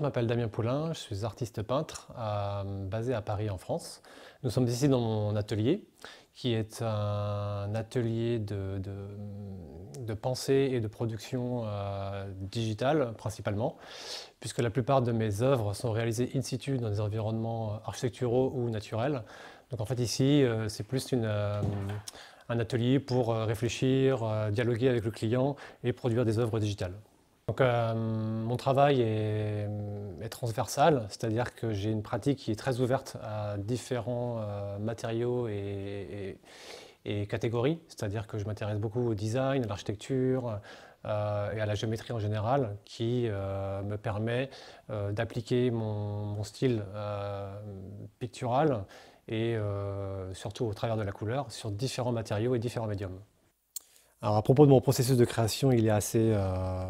je m'appelle Damien Poulin, je suis artiste peintre euh, basé à Paris en France. Nous sommes ici dans mon atelier qui est un atelier de, de, pensée et de production euh, digitale principalement, puisque la plupart de mes œuvres sont réalisées in situ dans des environnements euh, architecturaux ou naturels. Donc en fait ici, c'est plus une, un atelier pour réfléchir, dialoguer avec le client et produire des œuvres digitales. Donc, euh, mon travail est, transversal, c'est-à-dire que j'ai une pratique qui est très ouverte à différents euh, matériaux et, catégories, c'est-à-dire que je m'intéresse beaucoup au design, à l'architecture euh, et à la géométrie en général, qui me permet d'appliquer mon, style pictural et surtout au travers de la couleur sur différents matériaux et différents médiums. Alors à propos de mon processus de création, il est assez euh,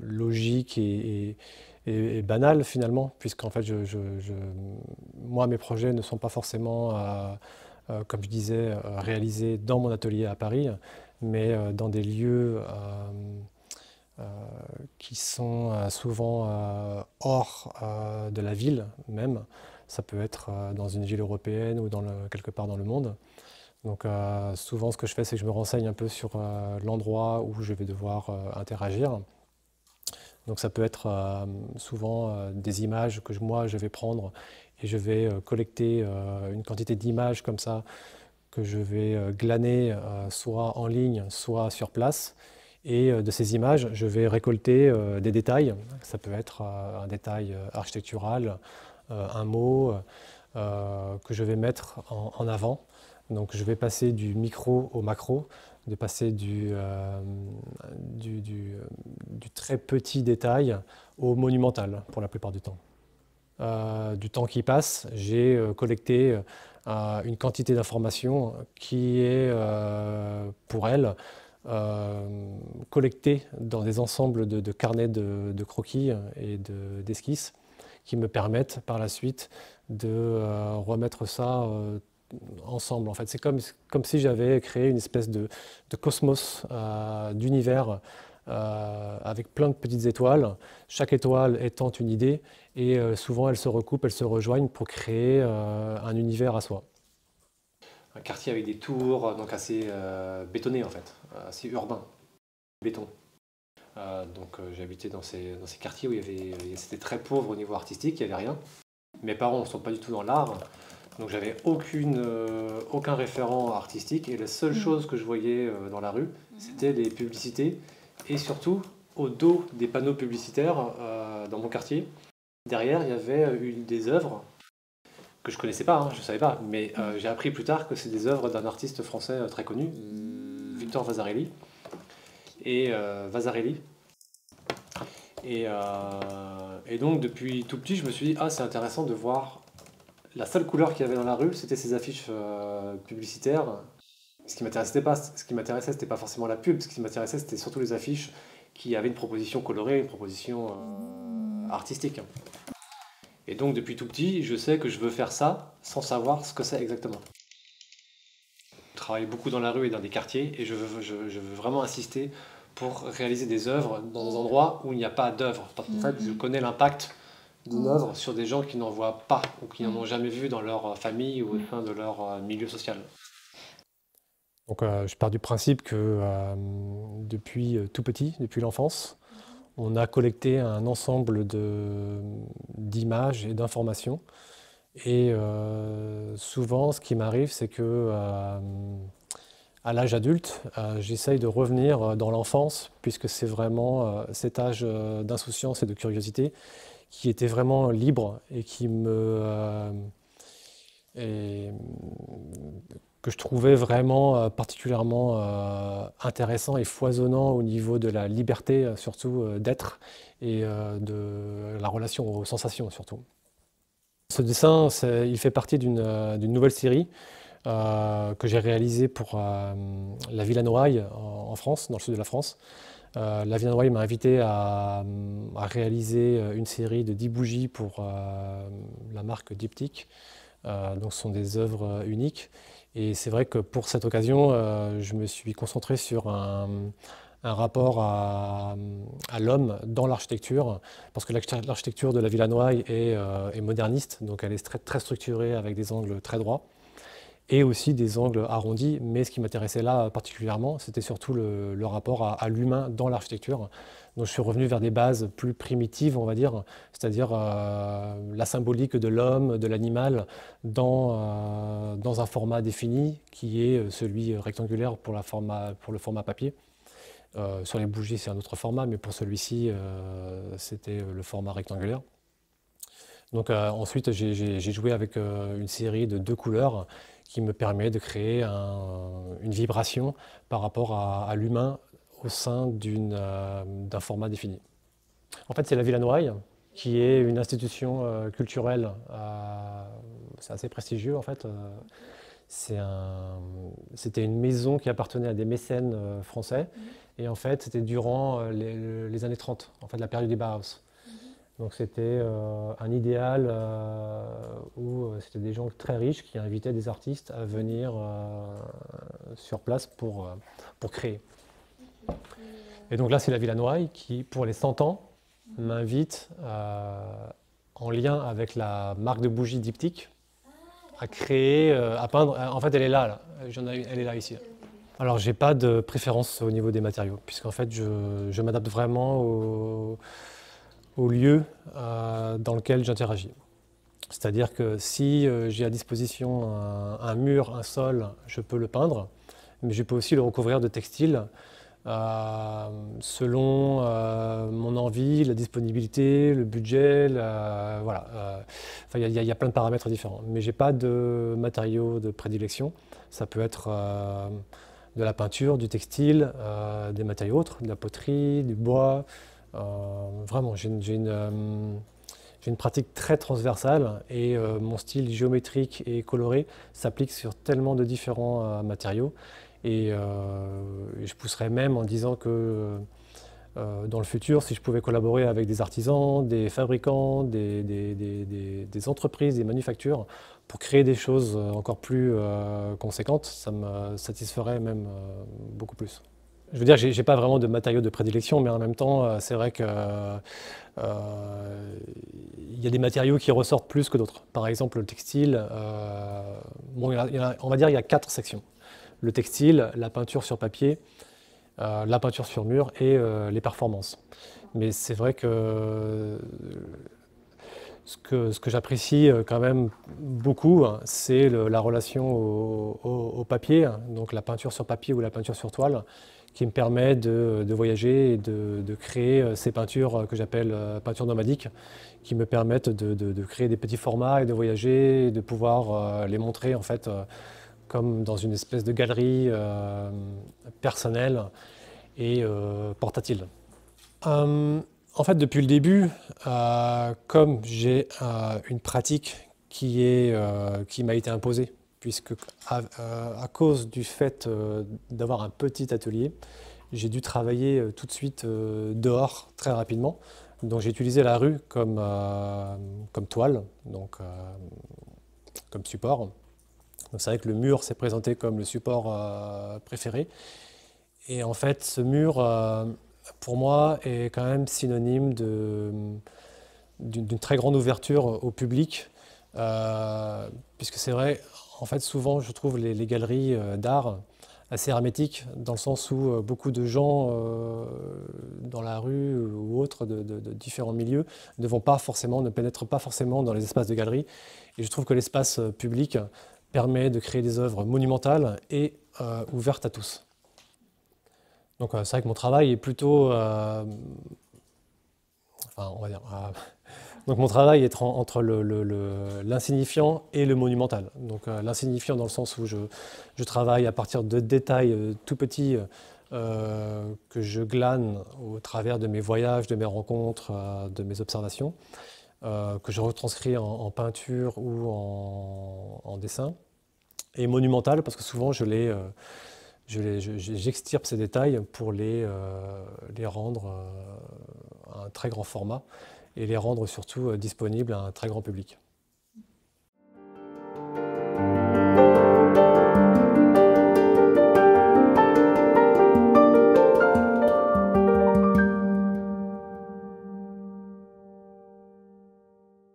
logique et, banal finalement, en fait, moi, mes projets ne sont pas forcément, euh, euh, comme je disais, réalisés dans mon atelier à Paris, mais dans des lieux qui sont souvent hors de la ville même. Ça peut être dans une ville européenne ou dans quelque part dans le monde. Donc euh, souvent, ce que je fais, c'est que je me renseigne un peu sur euh, l'endroit où je vais devoir euh, interagir. Donc ça peut être souvent des images que moi, je vais prendre et je vais collecter une quantité d'images comme ça que je vais glaner soit en ligne, soit sur place. Et de ces images, je vais récolter des détails. Ça peut être un détail architectural, un mot que je vais mettre en avant. Donc je vais passer du micro au macro, de passer du, euh, très petit détail au monumental pour la plupart du temps. Euh, du temps qui passe, j'ai euh, collecté une quantité d'informations qui est pour elle collectée dans des ensembles de, carnets de, croquis et d'esquisses qui me permettent par la suite de remettre ça ensemble. En fait, c'est comme, si j'avais créé une espèce de, de cosmos, euh, d'univers, euh, avec plein de petites étoiles, chaque étoile étant une idée, et euh, souvent elles se recoupent, elles se rejoignent pour créer un univers à soi. Un quartier avec des tours, donc assez bétonné en fait, assez urbain, béton. donc j'habitais dans ces, dans ces quartiers où c'était très pauvre au niveau artistique, il n'y avait rien. Mes parents ne sont pas du tout dans l'art, donc j'avais aucune, euh, aucun référent artistique et la seule mm. chose que je voyais euh, dans la rue, mm. c'était les publicités et surtout au dos des panneaux publicitaires euh, dans mon quartier. Derrière, il y avait une des œuvres que je connaissais pas, Je hein, je savais pas, mais j'ai appris plus tard que c'est des œuvres d'un artiste français très connu, mm. Victor Vasarely. Et Vasarely. Et, et donc depuis tout petit, je me suis dit ah c'est intéressant de voir la seule couleur qu'il y avait dans la rue, c'était ces affiches euh, publicitaires. Ce qui m'intéressait pas, ce qui m'intéressait, c'était pas forcément la pub. Ce qui m'intéressait, c'était surtout les affiches qui avaient une proposition colorée, une proposition euh, artistique. Et donc, depuis tout petit, je sais que je veux faire ça sans savoir ce que c'est exactement. Je travaille beaucoup dans la rue et dans des quartiers, et je veux, vraiment insister pour réaliser des œuvres dans des endroits où il n'y a pas d'œuvres. Parce qu'en mm. fait, je connais l'impact sur des gens qui n'en voient pas ou qui n'en mm. ont jamais vu dans leur euh, famille ou au mm. sein de leur euh, milieu social. Donc euh, je pars du principe que depuis tout petit, depuis l'enfance, mm-hmm. on a collecté un ensemble d'images et d'informations. Et souvent, ce qui m'arrive, c'est que à l'âge adulte, j'essaye de revenir dans l'enfance, puisque c'est vraiment cet âge d'insouciance et de curiosité qui était vraiment libre et qui me. Euh, que je trouvais vraiment euh, particulièrement euh, intéressant et foisonnant au niveau de la liberté, surtout d'être, et de la relation aux sensations, surtout. Ce dessin, il fait partie d'une nouvelle série euh, que j'ai réalisé pour euh, la Villa Noailles en, France, dans le sud de la France. Euh, la Villa m'a invité à, réaliser une série de 10 bougies pour la marque Diptyque. donc ce sont des œuvres uniques. Et c'est vrai que pour cette occasion, je me suis concentré sur un, rapport à, l'homme dans l'architecture, parce que l'architecture de la Villa est, est moderniste, donc elle est très, très structurée avec des angles très droits et aussi des angles arrondis. Mais ce qui m'intéressait là euh, particulièrement, c'était surtout le, rapport à, l'humain dans l'architecture. Donc je suis revenu vers des bases plus primitives, on va dire, c'est-à-dire euh, la symbolique de l'homme, de l'animal, dans, euh, dans un format défini qui est celui rectangulaire pour, la format, pour le format papier. sur les bougies, c'est un autre format, mais pour celui-ci, c'était le format rectangulaire. Donc ensuite, j'ai joué avec une série de deux couleurs qui me permet de créer une vibration par rapport à, l'humain au sein euh, d'un format défini. En fait, c'est la Villa Noailles, qui est une institution euh, culturelle, euh, c'est assez prestigieux en fait. c'était une maison qui appartenait à des mécènes français, mmh. et en fait, c'était durant les, années 30, en fait, la période des Bauhaus. Donc c'était euh, un idéal euh, où euh, c'était des gens très riches qui invitaient des artistes à venir sur place pour, pour créer. Et donc là, c'est la Villa Noailles qui, pour les 100 ans, m'invite en lien avec la marque de bougies diptyque à créer, à peindre. En fait, elle est là, là. elle est là ici. Alors, j'ai pas de préférence au niveau des matériaux, en fait, je, je m'adapte vraiment aux au lieu euh, dans lequel j'interagis. C'est-à-dire que si euh, j'ai à disposition un, mur, un sol, je peux le peindre, mais je peux aussi le recouvrir de textile euh, selon mon envie, la disponibilité, le budget, voilà. il y, y, a plein de paramètres différents. Mais j'ai pas de matériaux de prédilection. Ça peut être de la peinture, du textile, des matériaux autres, de la poterie, du bois, euh, vraiment, euh, j'ai une pratique très transversale et euh, mon style géométrique et coloré s'applique sur tellement de différents matériaux. Et je pousserais même en disant que dans le futur, si je pouvais collaborer avec des artisans, des fabricants, des entreprises, des manufactures, pour créer des choses encore plus conséquentes, ça me satisferait même beaucoup plus. Je veux dire, je n'ai pas vraiment de matériaux de prédilection, mais en même temps, euh, c'est vrai qu'il euh, y a des matériaux qui ressortent plus que d'autres. Par exemple, le textile. Euh, on va dire qu'il y a quatre sections le textile, la peinture sur papier, la peinture sur mur et les performances. Mais c'est vrai que ce que, j'apprécie quand même beaucoup, hein, c'est la relation au, papier, hein. donc la peinture sur papier ou la peinture sur toile, qui me permet de, voyager et de, créer euh, ces peintures euh, que j'appelle euh, peintures nomadiques, qui me permettent de, créer des petits formats et de voyager, et de pouvoir les montrer en fait comme dans une espèce de galerie personnelle et portatile. en fait, depuis le début, comme j'ai une pratique qui, est, qui m'a été imposée puisque euh, à, cause du fait euh, d'avoir un petit atelier, j'ai dû travailler euh, tout de suite dehors très rapidement. Donc j'ai utilisé la rue comme, comme toile, donc comme support. c'est vrai que le mur s'est présenté comme le support préféré. Et en fait, ce mur, pour moi, est quand même synonyme d'une très grande ouverture au public, puisque c'est vrai, en fait, souvent, je trouve les, galeries euh, d'art assez hermétiques, dans le sens où euh, beaucoup de gens euh, dans la rue ou autres de, différents milieux ne vont pas forcément, ne pénètrent pas forcément dans les espaces de galeries. Et je trouve que l'espace public permet de créer des œuvres monumentales et ouvertes à tous. Donc c'est vrai que mon travail est plutôt, enfin, on va dire, donc mon travail est entre l'insignifiant et le monumental. Donc euh, l'insignifiant dans le sens où je, travaille à partir de détails euh, tout petits euh, que je glane au travers de mes voyages, de mes rencontres, de mes observations, que je retranscris en, peinture ou en, dessin. Et monumental parce que souvent je j'extirpe ces détails pour les, rendre à un très grand format et les rendre surtout euh, disponibles à un très grand public.